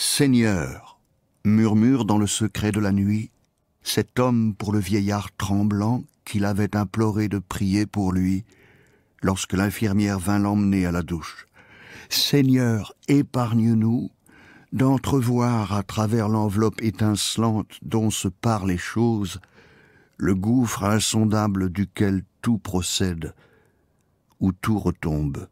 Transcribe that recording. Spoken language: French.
Seigneur, murmure dans le secret de la nuit cet homme pour le vieillard tremblant qu'il avait imploré de prier pour lui lorsque l'infirmière vint l'emmener à la douche. Seigneur, épargne-nous d'entrevoir à travers l'enveloppe étincelante dont se parlent les choses le gouffre insondable duquel tout procède, où tout retombe.